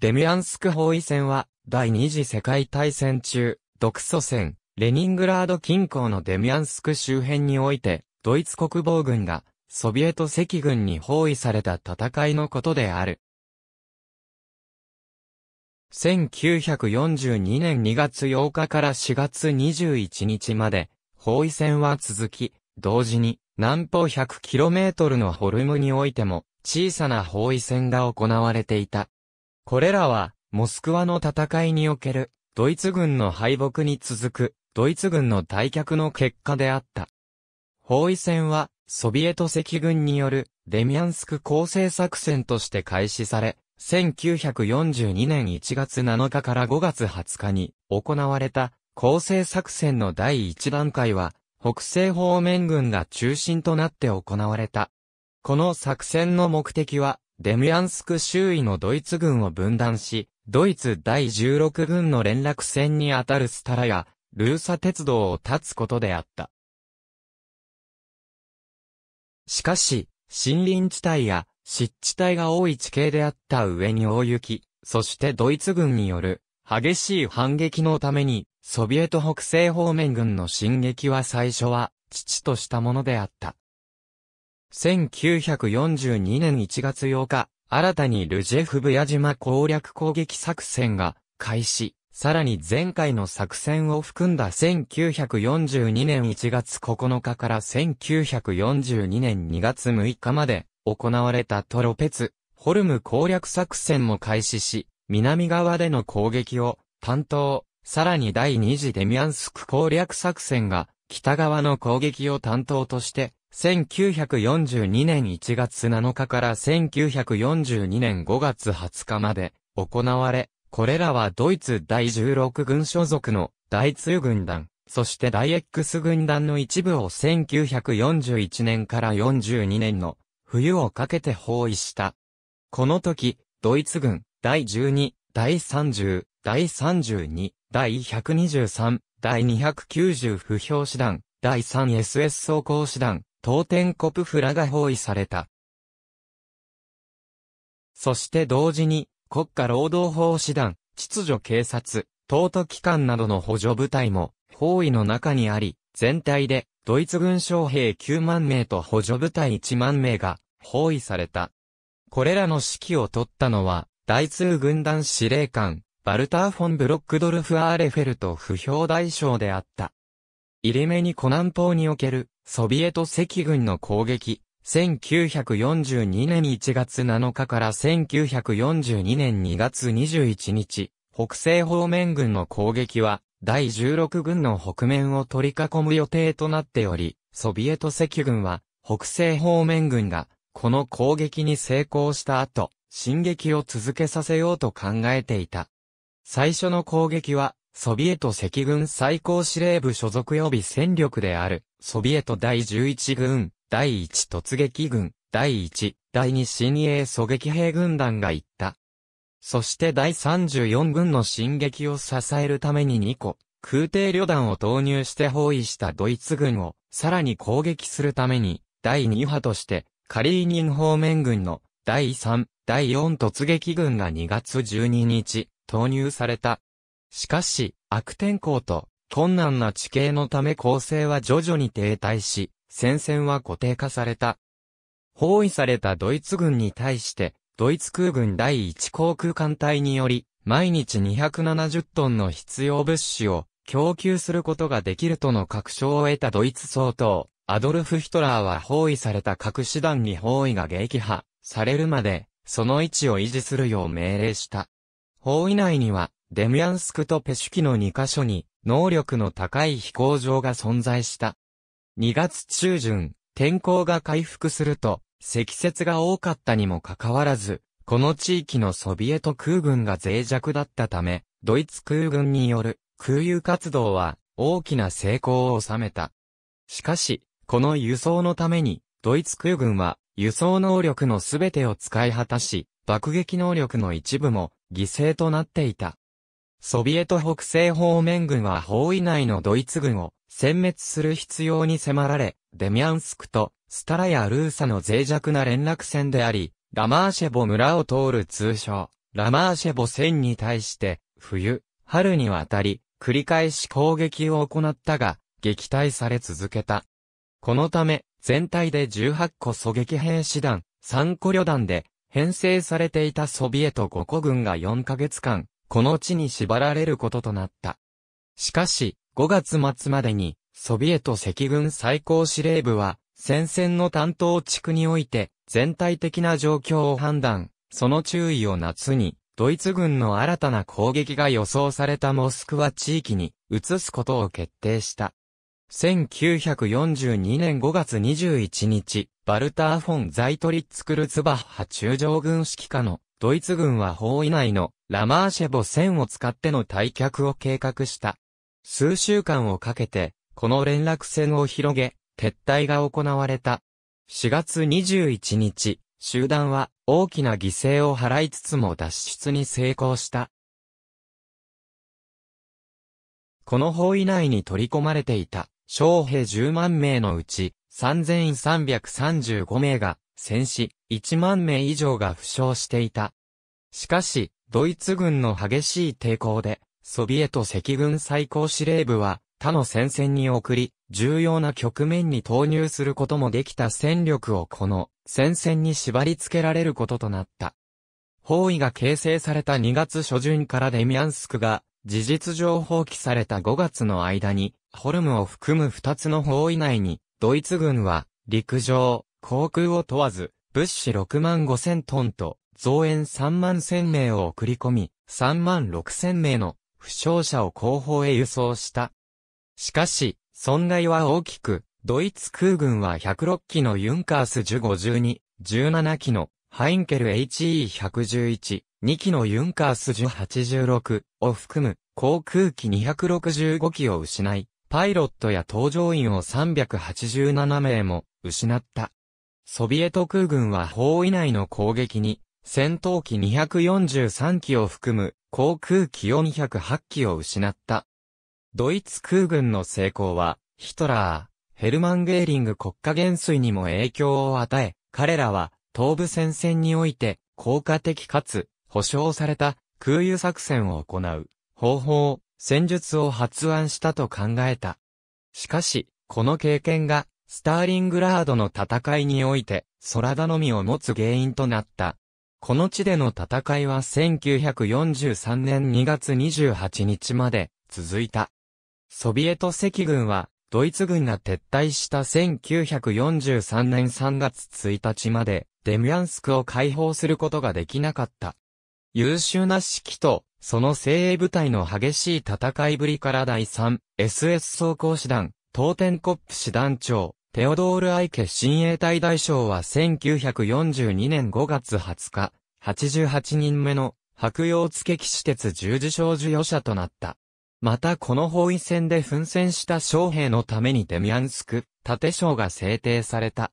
デミアンスク包囲戦は、第二次世界大戦中、独ソ戦、レニングラード近郊のデミアンスク周辺において、ドイツ国防軍が、ソビエト赤軍に包囲された戦いのことである。1942年2月8日から4月21日まで、包囲戦は続き、同時に、南方 100km のホルムにおいても、小さな包囲戦が行われていた。これらは、モスクワの戦いにおける、ドイツ軍の敗北に続く、ドイツ軍の退却の結果であった。包囲戦は、ソビエト赤軍による、デミアンスク構成作戦として開始され、1942年1月7日から5月20日に行われた構成作戦の第1段階は北西方面軍が中心となって行われた。この作戦の目的はデミアンスク周囲のドイツ軍を分断し、ドイツ第16軍の連絡船にあたるスタラや、ルーサ鉄道を断つことであった。しかし、森林地帯や湿地帯が多い地形であった上に大雪、そしてドイツ軍による激しい反撃のために、ソビエト北西方面軍の進撃は最初は、父としたものであった。1942年1月8日、新たにルジェフブヤ島攻略攻撃作戦が開始。さらに前回の作戦を含んだ1942年1月9日から1942年2月6日まで行われたトロペツ、ホルム攻略作戦も開始し、南側での攻撃を担当、さらに第二次デミアンスク攻略作戦が北側の攻撃を担当として、1942年1月7日から1942年5月20日まで行われ、これらはドイツ第16軍所属の第2軍団、そして第 X 軍団の一部を1941年から42年の冬をかけて包囲した。この時、ドイツ軍、第12、第30、第32、第123、第290不評師団、第 3SS 装甲師団、当店コプフラが包囲された。そして同時に、国家労働法師団、秩序警察、東都機関などの補助部隊も、包囲の中にあり、全体で、ドイツ軍将兵9万名と補助部隊1万名が、包囲された。これらの指揮を取ったのは、大通軍団司令官、バルター・フォン・ブロックドルフ・アーレフェルト不評大将であった。イリメニ・コ南方における、ソビエト赤軍の攻撃、1942年1月7日から1942年2月21日、北西方面軍の攻撃は、第16軍の北面を取り囲む予定となっており、ソビエト赤軍は、北西方面軍が、この攻撃に成功した後、進撃を続けさせようと考えていた。最初の攻撃は、ソビエト赤軍最高司令部所属予備戦力である、ソビエト第11軍、第1突撃軍、第1、第2新鋭狙撃兵軍団が行った。そして第34軍の進撃を支えるために2個、空挺旅団を投入して包囲したドイツ軍を、さらに攻撃するために、第2波として、カリーニン方面軍の、第3、第4突撃軍が2月12日、投入された。しかし、悪天候と困難な地形のため構成は徐々に停滞し、戦線は固定化された。包囲されたドイツ軍に対して、ドイツ空軍第一航空艦隊により、毎日270トンの必要物資を供給することができるとの確証を得たドイツ総統、アドルフ・ヒトラーは包囲された各師団に包囲が撃破されるまで、その位置を維持するよう命令した。包囲内には、デミアンスクとペシュキの2カ所に、能力の高い飛行場が存在した。2月中旬、天候が回復すると、積雪が多かったにもかかわらず、この地域のソビエト空軍が脆弱だったため、ドイツ空軍による空輸活動は大きな成功を収めた。しかし、この輸送のために、ドイツ空軍は輸送能力のすべてを使い果たし、爆撃能力の一部も犠牲となっていた。ソビエト北西方面軍は包囲内のドイツ軍を殲滅する必要に迫られ、デミャンスクとスタラやルーサの脆弱な連絡線であり、ラマーシェボ村を通る通称、ラマーシェボ線に対して、冬、春にわたり、繰り返し攻撃を行ったが、撃退され続けた。このため、全体で18個狙撃兵士団、3個旅団で、編成されていたソビエト5個軍が4ヶ月間、この地に縛られることとなった。しかし、5月末までに、ソビエト赤軍最高司令部は、戦線の担当地区において、全体的な状況を判断、その注意を夏に、ドイツ軍の新たな攻撃が予想されたモスクワ地域に移すことを決定した。1942年5月21日、バルター・フォン・ザイトリッツ・クルツバッハ中将軍指揮下のドイツ軍は包囲内のラマーシェボ戦を使っての退却を計画した。数週間をかけて、この連絡戦を広げ、撤退が行われた。4月21日、集団は大きな犠牲を払いつつも脱出に成功した。この包囲内に取り込まれていた将兵10万名のうち、3335名が戦死、1万名以上が負傷していた。しかし、ドイツ軍の激しい抵抗で、ソビエト赤軍最高司令部は、他の戦線に送り、重要な局面に投入することもできた戦力をこの戦線に縛り付けられることとなった。包囲が形成された2月初旬からデミアンスクが事実上放棄された5月の間に、ホルムを含む2つの包囲内に、ドイツ軍は、陸上、航空を問わず、物資6万5千トンと、増援3万千名を送り込み、3万6千名の負傷者を後方へ輸送した。しかし、損害は大きく、ドイツ空軍は106機のユンカース1 5 1 2 17機のハインケル HE111、2機のユンカース1 86を含む航空機265機を失い、パイロットや搭乗員を387名も失った。ソビエト空軍は包囲内の攻撃に戦闘機243機を含む航空機408機を失った。ドイツ空軍の成功はヒトラー、ヘルマン・ゲーリング国家元帥にも影響を与え、彼らは東部戦線において効果的かつ保証された空輸作戦を行う方法、戦術を発案したと考えた。しかし、この経験がスターリングラードの戦いにおいて空頼みを持つ原因となった。この地での戦いは1943年2月28日まで続いた。ソビエト赤軍はドイツ軍が撤退した1943年3月1日までデミアンスクを解放することができなかった。優秀な指揮と、その精鋭部隊の激しい戦いぶりから第3、SS 装甲師団、テ天コップ師団長、テオドール・アイケ新衛隊大将は1942年5月20日、88人目の白洋付騎士鉄十字章授与者となった。またこの包囲戦で奮戦した将兵のためにデミアンスク、盾章が制定された。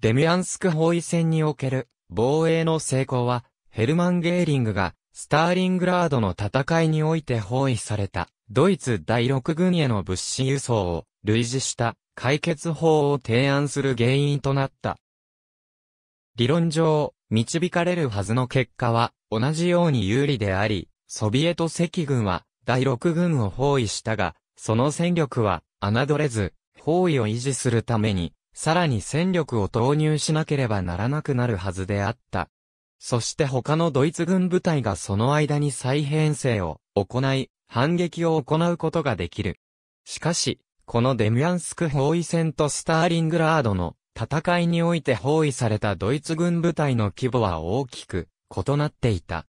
デミアンスク包囲戦における防衛の成功はヘルマン・ゲーリングが、スターリングラードの戦いにおいて包囲された、ドイツ第6軍への物資輸送を、類似した、解決法を提案する原因となった。理論上、導かれるはずの結果は、同じように有利であり、ソビエト赤軍は、第6軍を包囲したが、その戦力は、侮れず、包囲を維持するために、さらに戦力を投入しなければならなくなるはずであった。そして他のドイツ軍部隊がその間に再編成を行い、反撃を行うことができる。しかし、このデミアンスク包囲戦とスターリングラードの戦いにおいて包囲されたドイツ軍部隊の規模は大きく異なっていた。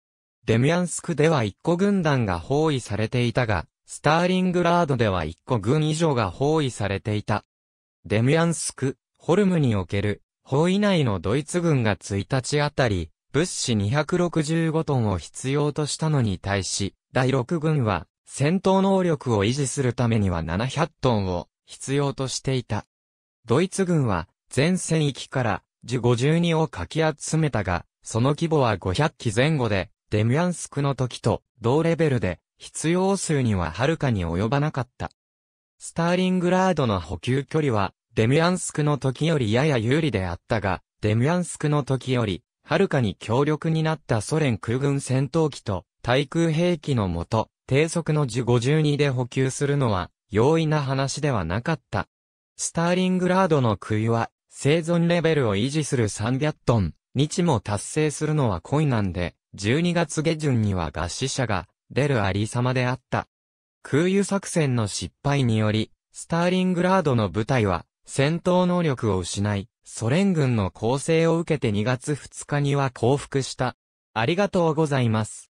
デミアンスクでは1個軍団が包囲されていたが、スターリングラードでは1個軍以上が包囲されていた。デミアンスク、ホルムにおける、包囲内のドイツ軍が1日あたり、物資265トンを必要としたのに対し、第6軍は、戦闘能力を維持するためには700トンを必要としていた。ドイツ軍は、全戦域から52をかき集めたが、その規模は500機前後で、デミアンスクの時と同レベルで、必要数にははるかに及ばなかった。スターリングラードの補給距離は、デミアンスクの時よりやや有利であったが、デミアンスクの時より、はるかに強力になったソ連空軍戦闘機と対空兵器のもと、低速の52で補給するのは容易な話ではなかった。スターリングラードの杭は生存レベルを維持する300トン、日も達成するのは困難で、12月下旬には合死者が出るありさまであった。空輸作戦の失敗により、スターリングラードの部隊は戦闘能力を失い、ソ連軍の攻勢を受けて2月2日には降伏した。ありがとうございます。